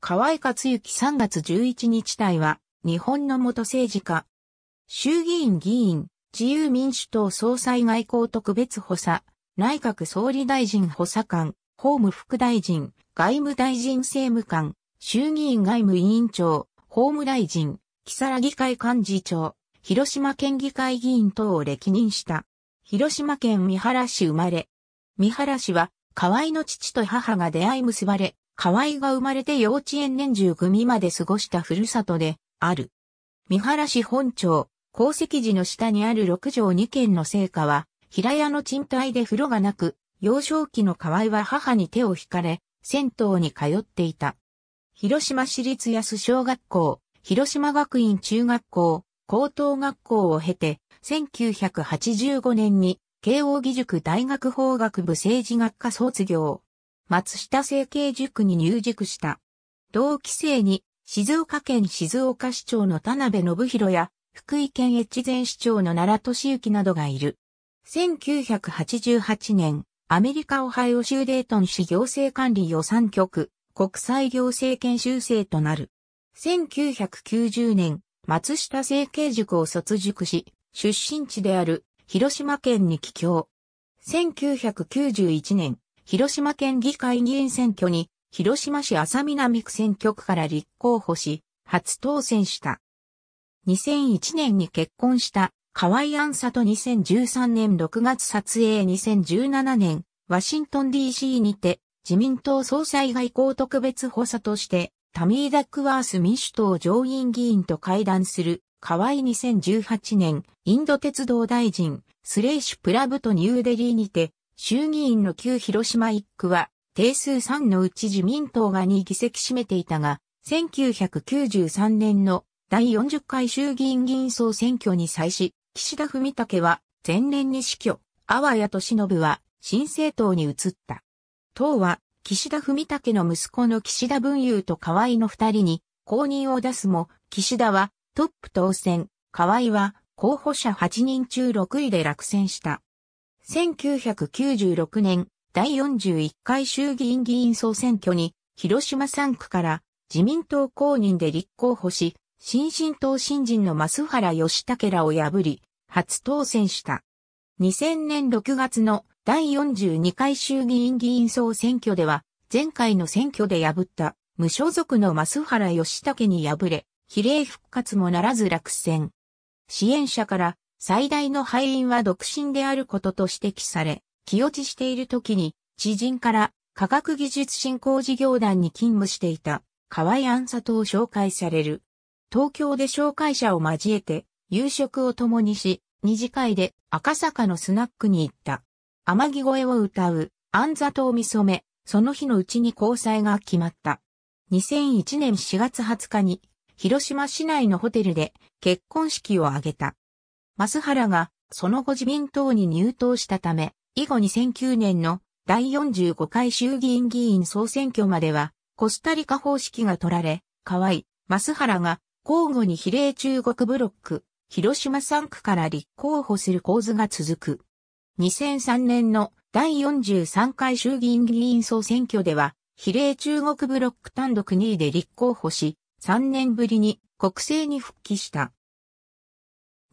河合克行3月11日隊は、日本の元政治家。衆議院議員、自由民主党総裁外交特別補佐、内閣総理大臣補佐官、法務副大臣、外務大臣政務官、衆議院外務委員長、法務大臣、木更木会幹事長、広島県議会議員等を歴任した。広島県三原市生まれ。三原市は、河合の父と母が出会い結ばれ、河合が生まれて幼稚園年中組まで過ごしたふるさとで、ある。三原市本町、鉱石寺の下にある6畳2軒の聖火は、平屋の賃貸で風呂がなく、幼少期の河合は母に手を引かれ、銭湯に通っていた。広島市立安小学校、広島学院中学校、高等学校を経て、1985年に慶応義塾大学法学部政治学科卒業。松下政経塾に入塾した。同期生に、静岡県静岡市長の田辺信弘や、福井県越前市長の奈良俊之などがいる。1988年、アメリカオハイオ州デートン市行政管理予算局、国際行政研修生となる。1990年、松下政経塾を卒塾し、出身地である広島県に帰郷。1991年、広島県議会議員選挙に、広島市浅南区選挙区から立候補し、初当選した。2001年に結婚した河合杏里2013年6月撮影2017年、ワシントン DC にて自民党総裁外交特別補佐としてタミー・ダックワース民主党上院議員と会談する河合2018年インド鉄道大臣スレイシュ・プラブとニューデリーにて衆議院の旧広島1区は、定数3のうち自民党が2議席占めていたが、1993年の第40回衆議院議員総選挙に際し、岸田文武は前年に死去、阿波谷俊信は新政党に移った。党は岸田文武の息子の岸田文雄と河合の二人に公認を出すも、岸田はトップ当選、河合は候補者8人中6位で落選した。1996年第41回衆議院議員総選挙に広島3区から自民党公認で立候補し、新進党新人の増原義武らを破り、初当選した。2000年6月の第42回衆議院議員総選挙では、前回の選挙で破った無所属の増原義武に敗れ、比例復活もならず落選。支援者から最大の敗因は独身であることと指摘され、気落ちしている時に、知人から科学技術振興事業団に勤務していた河合安里を紹介される。東京で紹介者を交えて夕食を共にし、二次会で赤坂のスナックに行った。天城越えを歌う安里を見染め、その日のうちに交際が決まった。2001年4月20日に広島市内のホテルで結婚式を挙げた。増原が、その後自民党に入党したため、以後2009年の第45回衆議院議員総選挙までは、コスタリカ方式が取られ、河合、増原が、交互に比例中国ブロック、広島3区から立候補する構図が続く。2003年の第43回衆議院議員総選挙では、比例中国ブロック単独2位で立候補し、3年ぶりに国政に復帰した。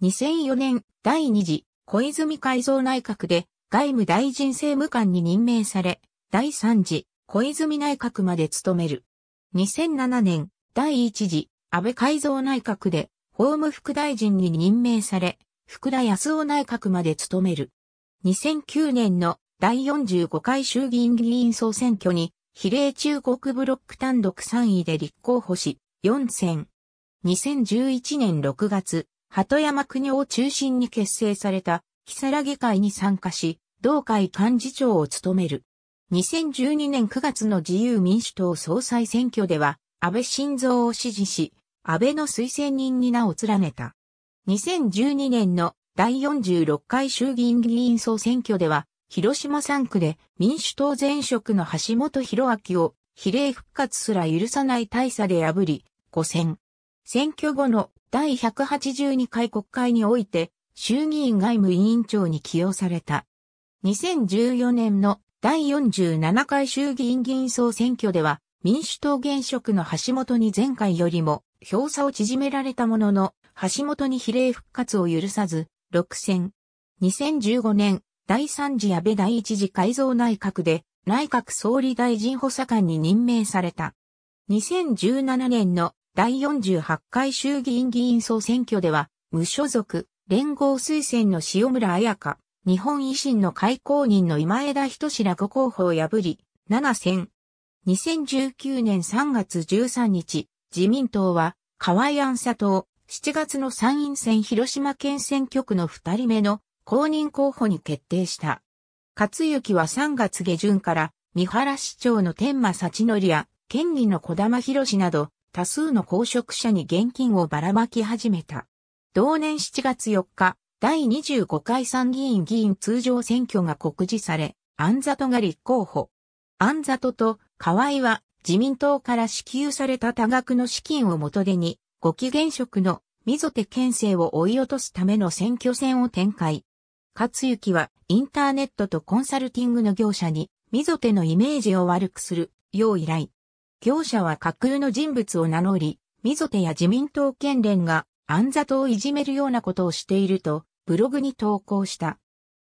2004年第2次小泉改造内閣で外務大臣政務官に任命され、第3次小泉内閣まで務める。2007年第1次安倍改造内閣で法務副大臣に任命され、福田康夫内閣まで務める。2009年の第45回衆議院議員総選挙に比例中国ブロック単独3位で立候補し、4選。2011年6月、鳩山国を中心に結成された、さらぎ会に参加し、同会幹事長を務める。2012年9月の自由民主党総裁選挙では、安倍晋三を支持し、安倍の推薦人に名を連ねた。2012年の第46回衆議院議員総選挙では、広島3区で民主党前職の橋本博明を比例復活すら許さない大差で破り、5選。選挙後の第182回国会において衆議院外務委員長に起用された。2014年の第47回衆議院議員総選挙では民主党現職の橋本に前回よりも票差を縮められたものの橋本に比例復活を許さず6選。2015年第3次安倍第1次改造内閣で内閣総理大臣補佐官に任命された。2017年の第48回衆議院議員総選挙では、無所属、連合推薦の塩村彩香、日本維新の開公人の今枝人志ら候補を破り、7選。2019年3月13日、自民党は、河合安佐党、7月の参院選広島県選挙区の2人目の公認候補に決定した。勝幸は3月下旬から、三原市長の天馬幸則や、県議の小玉博など、多数の公職者に現金をばらまき始めた。同年7月4日、第25回参議院議員通常選挙が告示され、安里が立候補。安里と河合は自民党から支給された多額の資金を元手に、ご機嫌職の溝手県政を追い落とすための選挙戦を展開。勝幸はインターネットとコンサルティングの業者に、溝手のイメージを悪くするよう依頼。業者は架空の人物を名乗り、みぞてや自民党県連が安里をいじめるようなことをしていると、ブログに投稿した。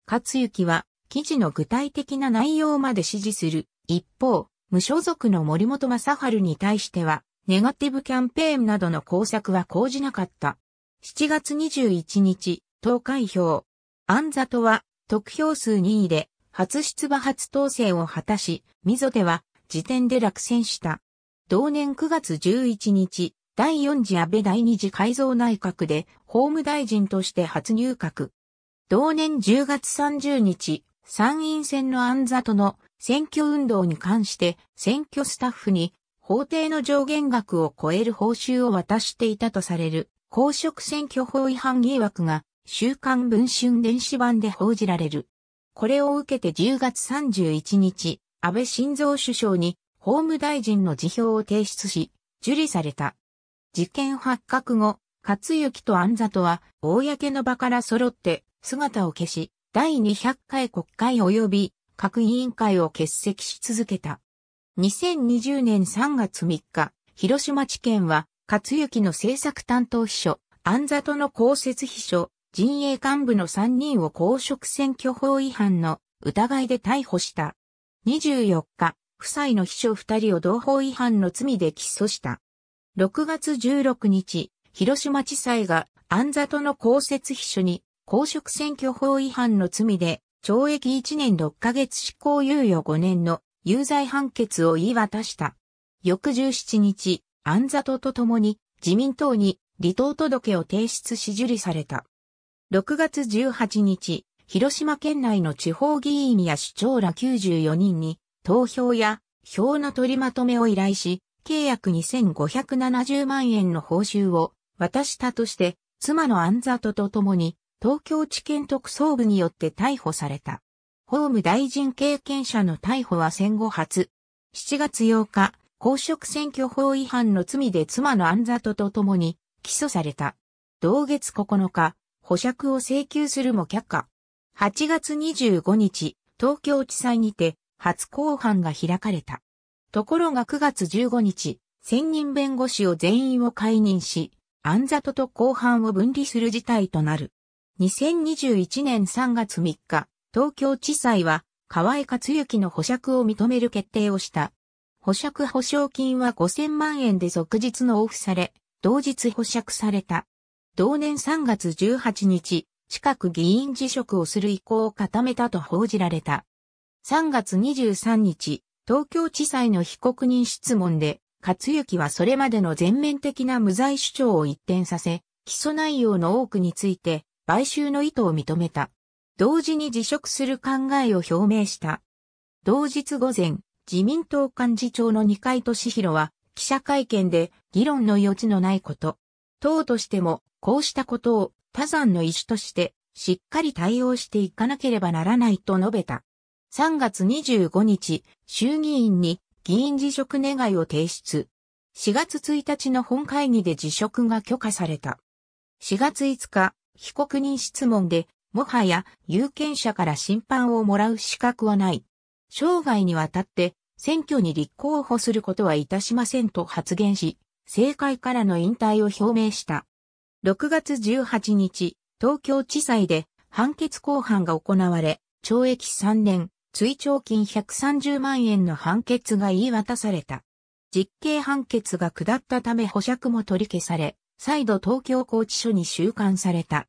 勝幸は、記事の具体的な内容まで支持する。一方、無所属の森本正治に対しては、ネガティブキャンペーンなどの工作は講じなかった。7月21日、投開票。安とは、得票数2位で、初出馬初当選を果たし、溝手は、時点で落選した。同年9月11日、第4次安倍第2次改造内閣で法務大臣として初入閣。同年10月30日、参院選の安里の選挙運動に関して選挙スタッフに法定の上限額を超える報酬を渡していたとされる公職選挙法違反疑惑が週刊文春電子版で報じられる。これを受けて10月31日、安倍晋三首相に法務大臣の辞表を提出し、受理された。事件発覚後、勝幸と安里は、公の場から揃って、姿を消し、第200回国会及び各委員会を欠席し続けた。2020年3月3日、広島地検は、勝幸の政策担当秘書、安里の公設秘書、陣営幹部の3人を公職選挙法違反の疑いで逮捕した。24日、夫妻の秘書二人を同法違反の罪で起訴した。6月16日、広島地裁が安里の公設秘書に公職選挙法違反の罪で懲役1年6ヶ月執行猶予5年の有罪判決を言い渡した。翌17日、安里と共に自民党に離党届を提出し受理された。6月18日、広島県内の地方議員や首長ら94人に投票や票の取りまとめを依頼し、契約2570万円の報酬を渡したとして、妻の安里と共に、東京地検特捜部によって逮捕された。法務大臣経験者の逮捕は戦後初。7月8日、公職選挙法違反の罪で妻の安里と共に起訴された。同月9日、保釈を請求するも却下。8月25日、東京地裁にて初公判が開かれた。ところが9月15日、専任弁護士を全員を解任し、安里と公判を分離する事態となる。2021年3月3日、東京地裁は、河合克行の保釈を認める決定をした。保釈保証金は5000万円で即日のオフされ、同日保釈された。同年3月18日、近く議員辞職をする意向を固めたと報じられた。3月23日、東京地裁の被告人質問で、勝幸はそれまでの全面的な無罪主張を一転させ、起訴内容の多くについて、買収の意図を認めた。同時に辞職する考えを表明した。同日午前、自民党幹事長の二階俊博は、記者会見で議論の余地のないこと。党としても、こうしたことを他山の意思として、しっかり対応していかなければならないと述べた。3月25日、衆議院に議員辞職願を提出。4月1日の本会議で辞職が許可された。4月5日、被告人質問で、もはや有権者から審判をもらう資格はない。生涯にわたって選挙に立候補することはいたしませんと発言し、政界からの引退を表明した。6月18日、東京地裁で判決公判が行われ、懲役3年、追徴金130万円の判決が言い渡された。実刑判決が下ったため保釈も取り消され、再度東京拘置所に収監された。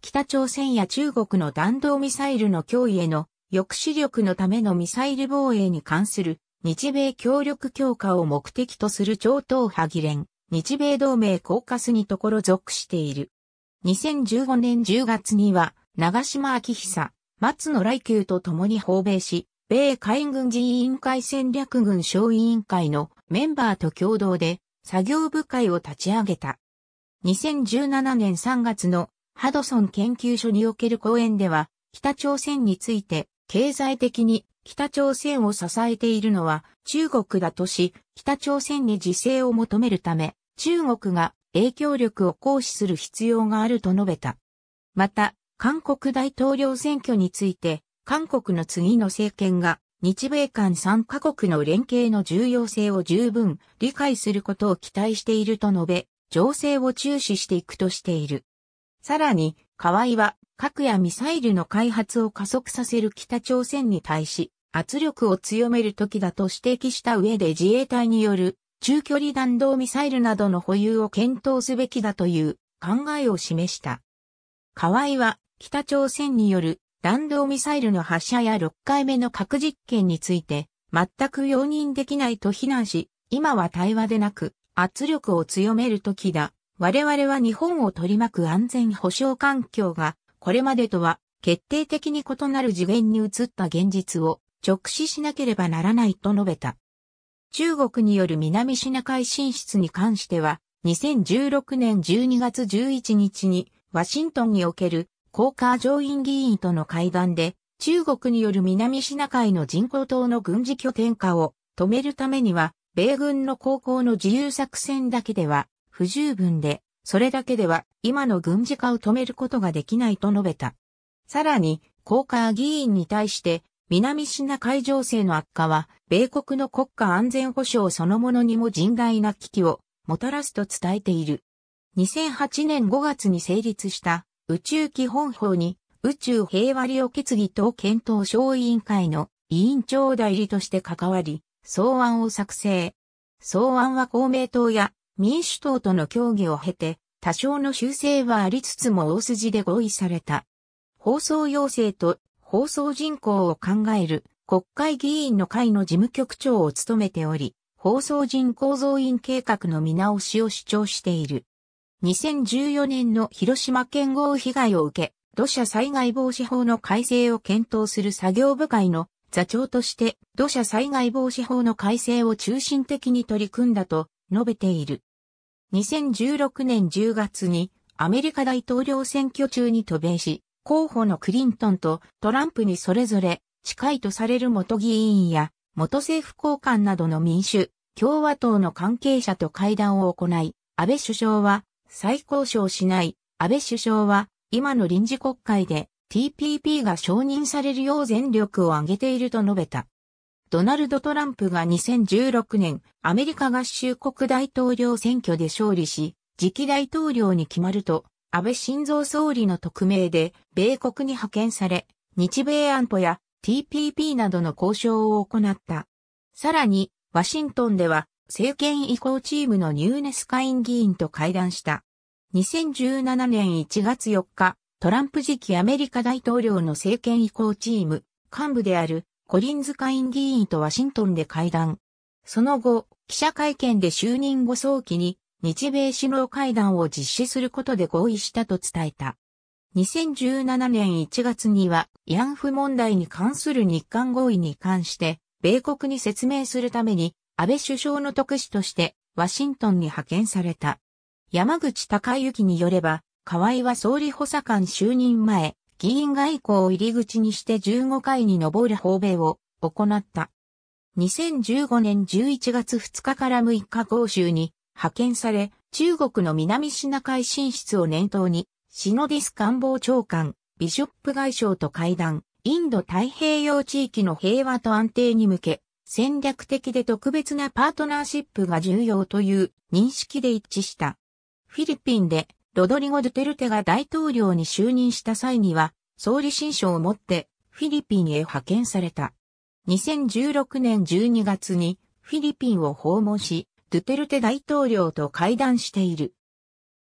北朝鮮や中国の弾道ミサイルの脅威への抑止力のためのミサイル防衛に関する日米協力強化を目的とする超党派議連、日米同盟コーカスにところ属している。2015年10月には長島昭久、松野来久と共に訪米し、米海軍人委員会戦略軍小委員会のメンバーと共同で作業部会を立ち上げた。2017年3月のハドソン研究所における講演では、北朝鮮について経済的に北朝鮮を支えているのは中国だとし、北朝鮮に自制を求めるため、中国が影響力を行使する必要があると述べた。また、韓国大統領選挙について、韓国の次の政権が日米韓3カ国の連携の重要性を十分理解することを期待していると述べ、情勢を注視していくとしている。さらに、河合は核やミサイルの開発を加速させる北朝鮮に対し圧力を強める時だと指摘した上で自衛隊による中距離弾道ミサイルなどの保有を検討すべきだという考えを示した。河合は北朝鮮による弾道ミサイルの発射や6回目の核実験について、全く容認できないと非難し、今は対話でなく、圧力を強める時だ。我々は日本を取り巻く安全保障環境が、これまでとは決定的に異なる次元に移った現実を直視しなければならないと述べた。中国による南シナ海進出に関しては、2016年12月11日にワシントンにおける高カ上院議員との会談で、中国による南シナ海の人工島の軍事拠点化を止めるためには、米軍の航行の自由作戦だけでは不十分で、それだけでは今の軍事化を止めることができないと述べた。さらに、高カ議員に対して、南シナ海情勢の悪化は、米国の国家安全保障そのものにも甚大な危機をもたらすと伝えている。2008年5月に成立した宇宙基本法に宇宙平和利用決議等検討小委員会の委員長代理として関わり、草案を作成。草案は公明党や民主党との協議を経て、多少の修正はありつつも大筋で合意された。放送要請と放送人口を考える国会議員の会の事務局長を務めており、放送人口増員計画の見直しを主張している。2014年の広島県豪雨被害を受け、土砂災害防止法の改正を検討する作業部会の座長として土砂災害防止法の改正を中心的に取り組んだと述べている。2016年10月にアメリカ大統領選挙中に渡米し、候補のクリントンとトランプにそれぞれ近いとされる元議員や元政府高官などの民主、共和党の関係者と会談を行い、安倍首相は再交渉しない安倍首相は今の臨時国会で TPP が承認されるよう全力を挙げていると述べた。ドナルド・トランプが2016年アメリカ合衆国大統領選挙で勝利し、次期大統領に決まると、安倍晋三総理の匿名で米国に派遣され、日米安保や TPP などの交渉を行った。さらに、ワシントンでは政権移行チームのニューネス会院議員と会談した。2017年1月4日、トランプ時期アメリカ大統領の政権移行チーム、幹部であるコリンズ会院議員とワシントンで会談。その後、記者会見で就任後早期に日米首脳会談を実施することで合意したと伝えた。2017年1月には慰安婦問題に関する日韓合意に関して米国に説明するために安倍首相の特使としてワシントンに派遣された。山口隆之によれば、河井は総理補佐官就任前、議員外交を入り口にして15回に上る訪米を行った。2015年11月2日から6日豪州に派遣され、中国の南シナ海進出を念頭に、シノディス官房長官、ビショップ外相と会談、インド太平洋地域の平和と安定に向け、戦略的で特別なパートナーシップが重要という認識で一致した。フィリピンでロドリゴ・ドゥテルテが大統領に就任した際には、総理新書を持ってフィリピンへ派遣された。2016年12月にフィリピンを訪問し、ドゥテルテ大統領と会談している。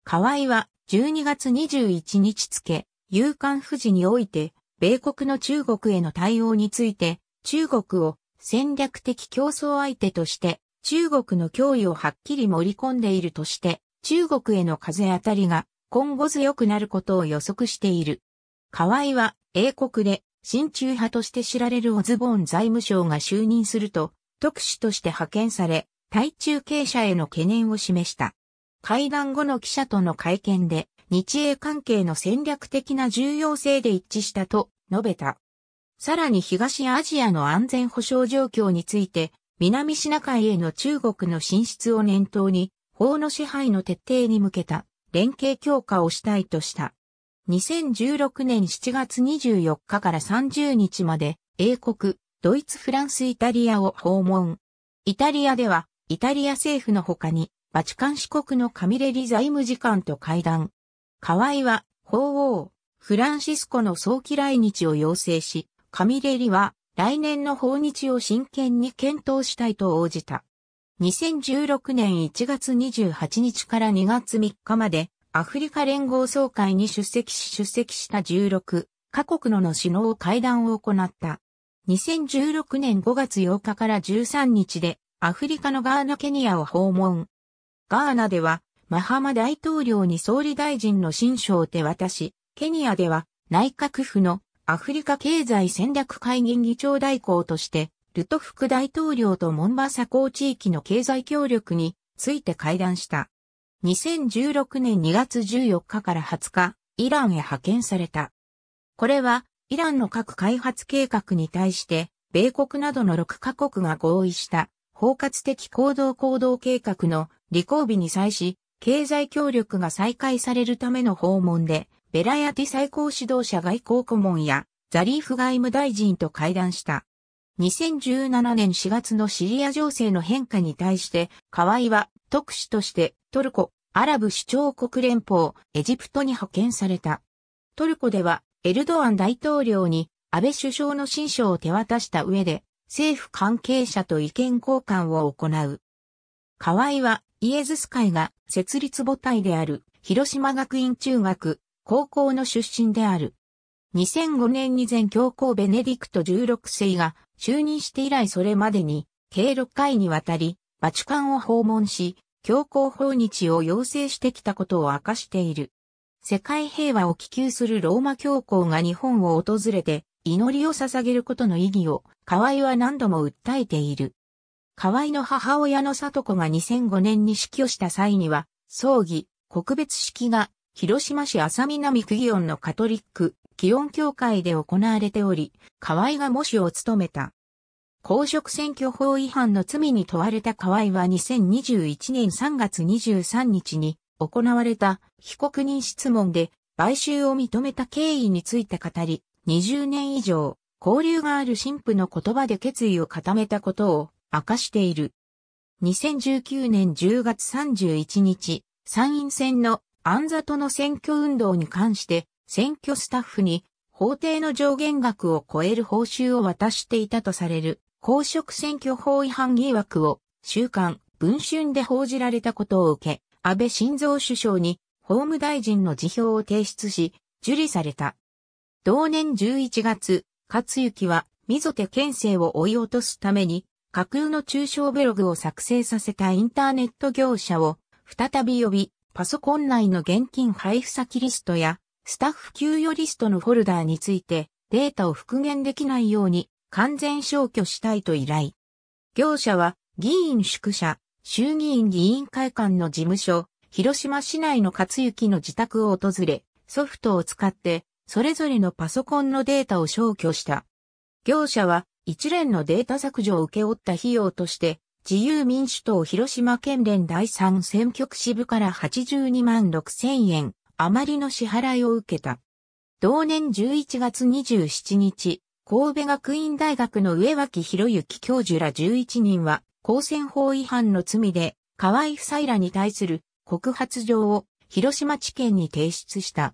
河合は12月21日付、夕刊富士において、米国の中国への対応について、中国を戦略的競争相手として、中国の脅威をはっきり盛り込んでいるとして、中国への風当たりが今後強くなることを予測している。河合は英国で親中派として知られるオズボーン財務省が就任すると、特使として派遣され、対中経者への懸念を示した。会談後の記者との会見で、日英関係の戦略的な重要性で一致したと述べた。さらに東アジアの安全保障状況について、南シナ海への中国の進出を念頭に、法の支配の徹底に向けた連携強化をしたいとした。2016年7月24日から30日まで、英国、ドイツ、フランス、イタリアを訪問。イタリアでは、イタリア政府の他に、バチカン市国のカミレリ財務次官と会談。河合は、法王、フランシスコの早期来日を要請し、カミレリは来年の訪日を真剣に検討したいと応じた。2016年1月28日から2月3日までアフリカ連合総会に出席し出席した16カ国のの首脳会談を行った。2016年5月8日から13日でアフリカのガーナケニアを訪問。ガーナではマハマ大統領に総理大臣の親書を手渡し、ケニアでは内閣府のアフリカ経済戦略会議議長代行として、ルト副大統領とモンバサ港地域の経済協力について会談した。2016年2月14日から20日、イランへ派遣された。これは、イランの核開発計画に対して、米国などの6カ国が合意した、包括的行動行動計画の履行日に際し、経済協力が再開されるための訪問で、ベラヤティ最高指導者外交顧問やザリーフ外務大臣と会談した。2017年4月のシリア情勢の変化に対して、河合は特使としてトルコ、アラブ首長国連邦、エジプトに派遣された。トルコではエルドアン大統領に安倍首相の親書を手渡した上で、政府関係者と意見交換を行う。河合はイエズス会が設立母体である広島学院中学高校の出身である。2005年に全教皇ベネディクト16世が就任して以来それまでに、計6回にわたり、バチカンを訪問し、教皇訪日を要請してきたことを明かしている。世界平和を希求するローマ教皇が日本を訪れて、祈りを捧げることの意義を、河合は何度も訴えている。河合の母親の里子が2005年に死去した際には、葬儀、告別式が広島市浅南区議音のカトリック、祇園協会で行われており、河合が模試を務めた。公職選挙法違反の罪に問われた河合は2021年3月23日に行われた被告人質問で買収を認めた経緯について語り、20年以上交流がある神父の言葉で決意を固めたことを明かしている。2019年10月31日、参院選のアンザトの選挙運動に関して、選挙スタッフに法定の上限額を超える報酬を渡していたとされる公職選挙法違反疑惑を週刊文春で報じられたことを受け、安倍晋三首相に法務大臣の辞表を提出し、受理された。同年11月、勝幸は溝手県政を追い落とすために架空の中小ブログを作成させたインターネット業者を再び呼び、パソコン内の現金配布先リストや、スタッフ給与リストのフォルダーについて、データを復元できないように完全消去したいと依頼。業者は、議員宿舎、衆議院議員会館の事務所、広島市内の勝幸の自宅を訪れ、ソフトを使って、それぞれのパソコンのデータを消去した。業者は、一連のデータ削除を受け負った費用として、自由民主党広島県連第3選挙区支部から82万6千円余りの支払いを受けた。同年11月27日、神戸学院大学の上脇博之教授ら11人は、公選法違反の罪で、河合夫妻らに対する告発状を広島地検に提出した。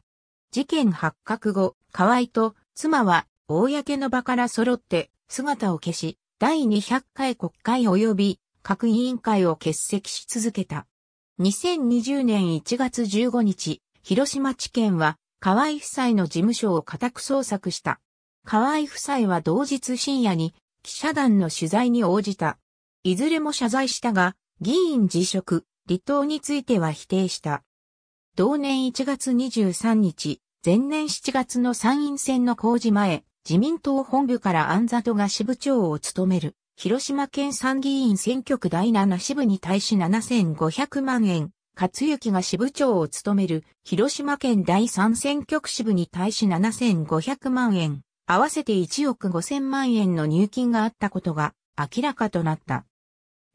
事件発覚後、河合と妻は公の場から揃って姿を消し、第200回国会及び各委員会を欠席し続けた。2020年1月15日、広島地検は河合夫妻の事務所を家宅捜索した。河合夫妻は同日深夜に記者団の取材に応じた。いずれも謝罪したが、議員辞職、離党については否定した。同年1月23日、前年7月の参院選の公示前、自民党本部から安里が支部長を務める、広島県参議院選挙区第7支部に対し7500万円、勝幸が支部長を務める、広島県第3選挙区支部に対し7500万円、合わせて1億5000万円の入金があったことが明らかとなった。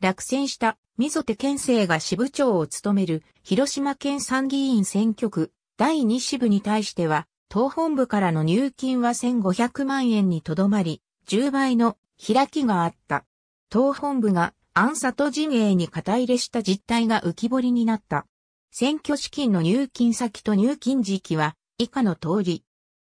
落選した溝手県政が支部長を務める広島県参議院選挙区第2支部に対しては党本部からの入金は1500万円にとどまり、10倍の開きがあった。党本部が暗里陣営に肩入れした実態が浮き彫りになった。選挙資金の入金先と入金時期は以下の通り。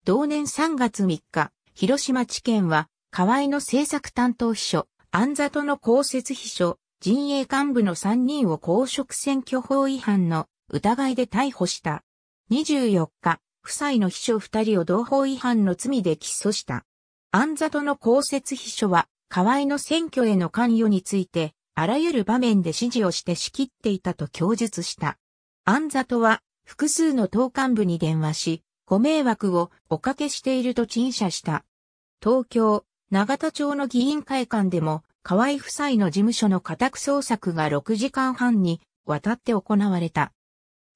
同年3月3日、広島地検は河合の政策担当秘書、安里の公設秘書、陣営幹部の3人を公職選挙法違反の疑いで逮捕した。24日、夫妻の秘書二人を同法違反の罪で起訴した。安里の公設秘書は、河合の選挙への関与について、あらゆる場面で指示をして仕切っていたと供述した。安里は、複数の党幹部に電話し、ご迷惑をおかけしていると陳謝した。東京、長田町の議員会館でも、河合夫妻の事務所の家宅捜索が6時間半にわたって行われた。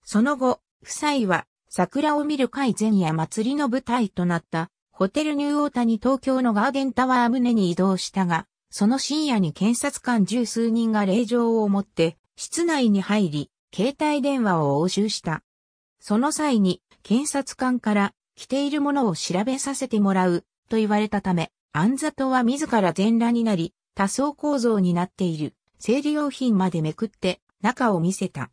その後、夫妻は桜を見る会前夜祭りの舞台となった、ホテルニューオータニ東京のガーデンタワー棟に移動したが、その深夜に検察官十数人が令状を持って、室内に入り、携帯電話を押収した。その際に、検察官から、着ているものを調べさせてもらう、と言われたため、安里は自ら全裸になり、多層構造になっている、生理用品までめくって、中を見せた。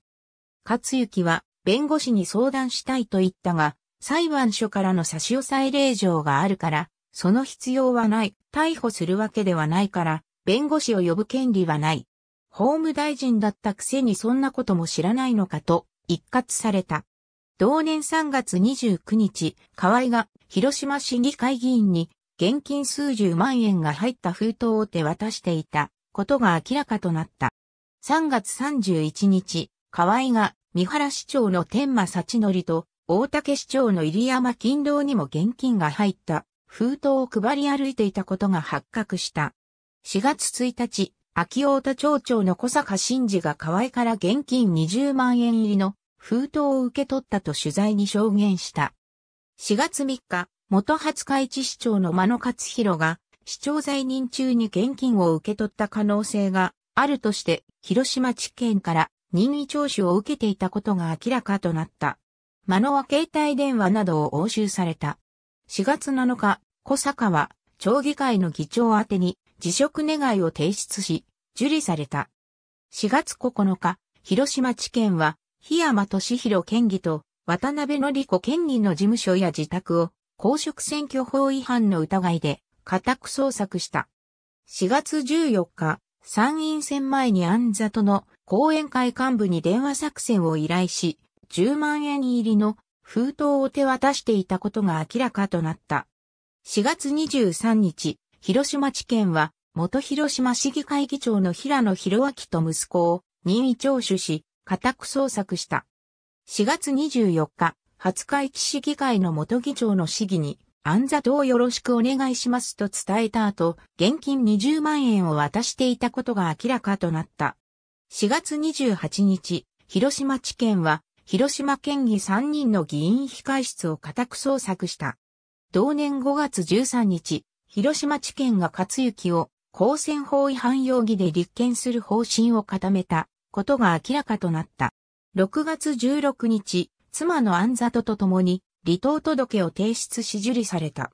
勝幸は、弁護士に相談したいと言ったが、裁判所からの差し押さえ令状があるから、その必要はない。逮捕するわけではないから、弁護士を呼ぶ権利はない。法務大臣だったくせにそんなことも知らないのかと、一括された。同年3月29日、河合が広島市議会議員に現金数十万円が入った封筒を手渡していたことが明らかとなった。3月31日、河合が三原市長の天馬幸則と、大竹市長の入山勤労にも現金が入った封筒を配り歩いていたことが発覚した。4月1日、秋大田町長の小坂真二が河合から現金20万円入りの封筒を受け取ったと取材に証言した。4月3日、元廿日市市長の間野勝弘が、市長在任中に現金を受け取った可能性があるとして、広島地検から任意聴取を受けていたことが明らかとなった。マノは携帯電話などを押収された。4月7日、小坂は、町議会の議長宛てに辞職願を提出し、受理された。4月9日、広島地検は、檜山敏弘県議と渡辺則子県議の事務所や自宅を公職選挙法違反の疑いで家宅捜索した。4月14日、参院選前に安座との講演会幹部に電話作戦を依頼し、10万円入りの封筒を手渡していたことが明らかとなった。4月23日、広島地検は、元広島市議会議長の平野博明と息子を任意聴取し、家宅捜索した。4月24日、初会期市議会の元議長の市議に、安座をよろしくお願いしますと伝えた後、現金20万円を渡していたことが明らかとなった。4月28日、広島地検は、広島県議3人の議員控室を家宅捜索した。同年5月13日、広島地検が勝幸を公選法違反容疑で立件する方針を固めたことが明らかとなった。6月16日、妻の安里と共に離党届を提出し受理された。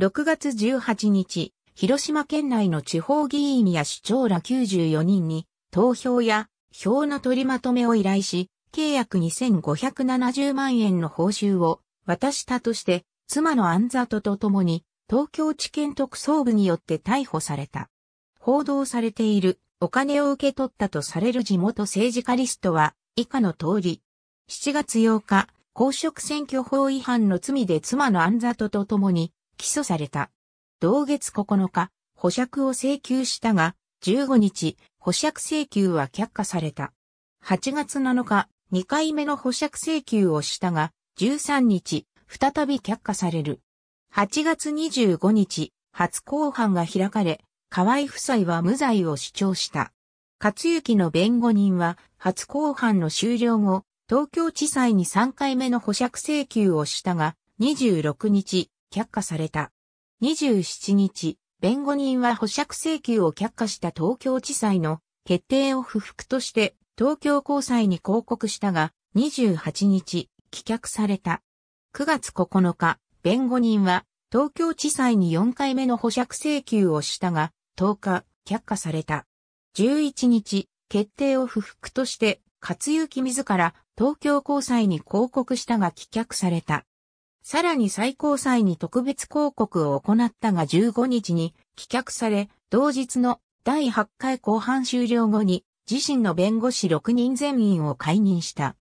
6月18日、広島県内の地方議員や市長ら94人に投票や票の取りまとめを依頼し、契約2570万円の報酬を渡したとして、妻の安里と共に東京地検特捜部によって逮捕された。報道されているお金を受け取ったとされる地元政治家リストは以下の通り。7月8日、公職選挙法違反の罪で妻の安里と共に起訴された。同月9日、保釈を請求したが、15日、保釈請求は却下された。8月7日、2回目の保釈請求をしたが、13日、再び却下される。8月25日、初公判が開かれ、河合夫妻は無罪を主張した。勝幸の弁護人は、初公判の終了後、東京地裁に3回目の保釈請求をしたが、26日、却下された。27日、弁護人は保釈請求を却下した東京地裁の決定を不服として東京高裁に抗告したが、28日、棄却された。9月9日、弁護人は東京地裁に4回目の保釈請求をしたが、10日、却下された。11日、決定を不服として、勝幸自ら東京高裁に抗告したが棄却された。さらに最高裁に特別抗告を行ったが15日に棄却され、同日の第8回後半終了後に自身の弁護士6人全員を解任した。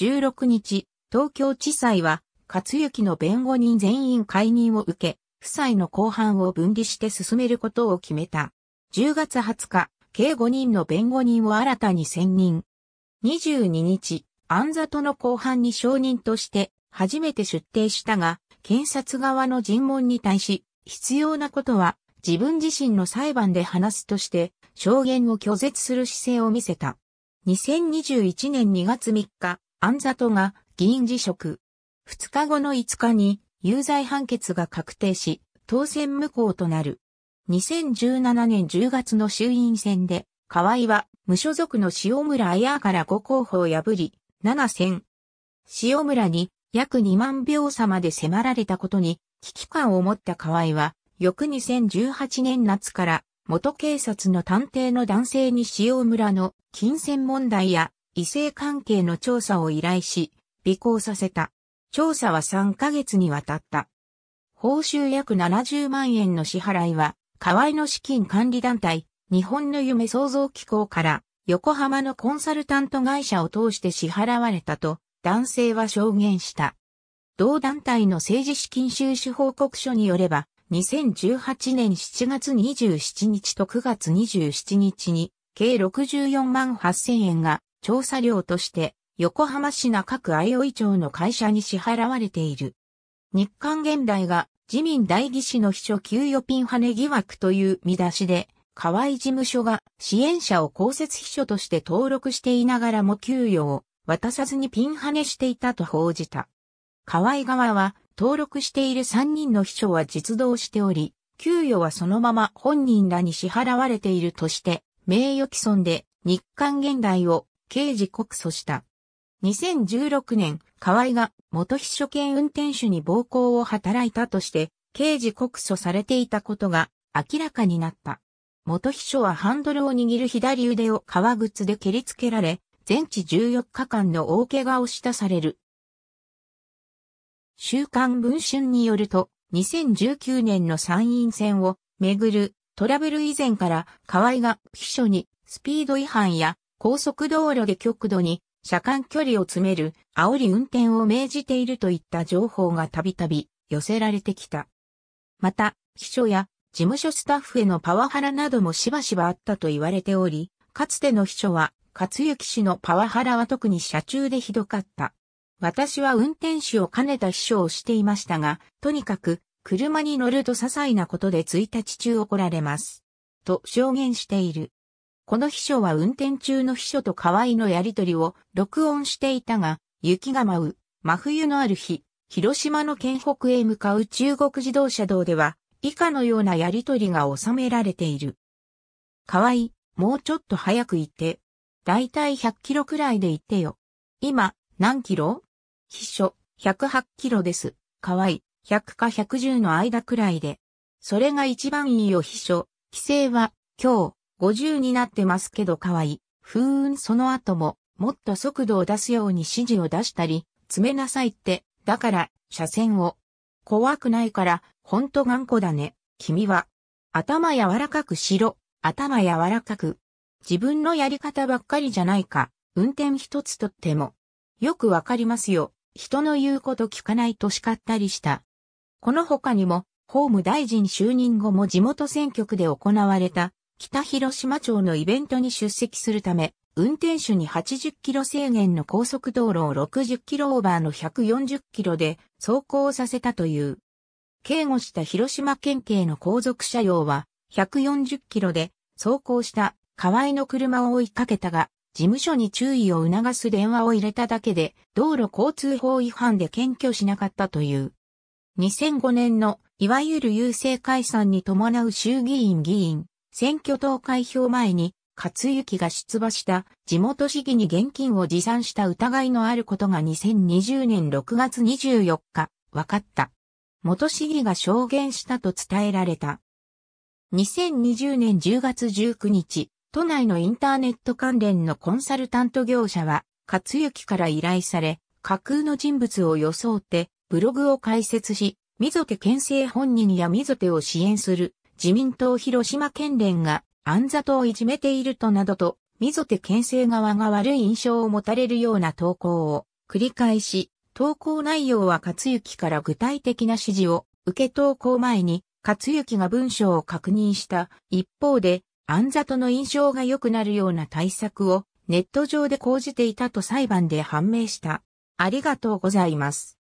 16日、東京地裁は、勝幸の弁護人全員解任を受け、夫妻の公判を分離して進めることを決めた。10月20日、計5人の弁護人を新たに選任。22日、安里の公判に承認として、初めて出廷したが、検察側の尋問に対し、必要なことは自分自身の裁判で話すとして、証言を拒絶する姿勢を見せた。2021年2月3日、安里が議員辞職。2日後の5日に有罪判決が確定し、当選無効となる。2017年10月の衆院選で、河合は無所属の塩村綾から5候補を破り、7選。塩村に約2万秒差まで迫られたことに危機感を持った河合は、翌2018年夏から元警察の探偵の男性に塩村の金銭問題や異性関係の調査を依頼し、尾行させた。調査は3ヶ月にわたった。報酬約70万円の支払いは、河合の資金管理団体、日本の夢創造機構から、横浜のコンサルタント会社を通して支払われたと、男性は証言した。同団体の政治資金収支報告書によれば、2018年7月27日と9月27日に、計64万8000円が調査料として横浜市中区相生町の会社に支払われている。日刊現代が自民代議士の秘書給与ピンハネ疑惑という見出しで、河合事務所が支援者を公設秘書として登録していながらも給与を渡さずにピンハネしていたと報じた。河合側は、登録している3人の秘書は実動しており、給与はそのまま本人らに支払われているとして、名誉毀損で日韓現代を刑事告訴した。2016年、河合が元秘書兼運転手に暴行を働いたとして、刑事告訴されていたことが明らかになった。元秘書はハンドルを握る左腕を革靴で蹴りつけられ、全治14日間の大怪我をしたされる。週刊文春によると、2019年の参院選をめぐるトラブル以前から河合が秘書にスピード違反や高速道路で極度に車間距離を詰める煽り運転を命じているといった情報がたびたび寄せられてきた。また、秘書や事務所スタッフへのパワハラなどもしばしばあったと言われており、かつての秘書は克幸氏のパワハラは特に車中でひどかった。私は運転手を兼ねた秘書をしていましたが、とにかく、車に乗ると些細なことで1日中怒られます。と証言している。この秘書は運転中の秘書と河合のやりとりを録音していたが、雪が舞う、真冬のある日、広島の県北へ向かう中国自動車道では、以下のようなやりとりが収められている。河合、もうちょっと早く行って、だいたい100キロくらいで行ってよ。今、何キロ秘書、108キロです。河い、100か110の間くらいで。それが一番いいよ秘書。規制は、今日、50になってますけどわい。ふーんその後も、もっと速度を出すように指示を出したり、詰めなさいって、だから、車線を。怖くないから、ほんと頑固だね、君は。頭柔らかくしろ、頭柔らかく。自分のやり方ばっかりじゃないか、運転一つとっても。よくわかりますよ、人の言うこと聞かないと叱ったりした。この他にも、法務大臣就任後も地元選挙区で行われた、北広島町のイベントに出席するため、運転手に80キロ制限の高速道路を60キロオーバーの140キロで走行させたという。警護した広島県警の後続車両は140キロで走行した河合の車を追いかけたが、事務所に注意を促す電話を入れただけで、道路交通法違反で検挙しなかったという。2005年の、いわゆる郵政解散に伴う衆議院議員、選挙投開票前に、勝幸が出馬した地元市議に現金を持参した疑いのあることが2020年6月24日、分かった。元市議が証言したと伝えられた。2020年10月19日、都内のインターネット関連のコンサルタント業者は、勝幸から依頼され、架空の人物を装って、ブログを開設し、溝手県政本人や溝手を支援する自民党広島県連が安里をいじめているとなどと、溝手県政側が悪い印象を持たれるような投稿を繰り返し、投稿内容は勝幸から具体的な指示を受け投稿前に、勝幸が文章を確認した一方で、アンザトの印象が良くなるような対策をネット上で講じていたと裁判で判明した。ありがとうございます。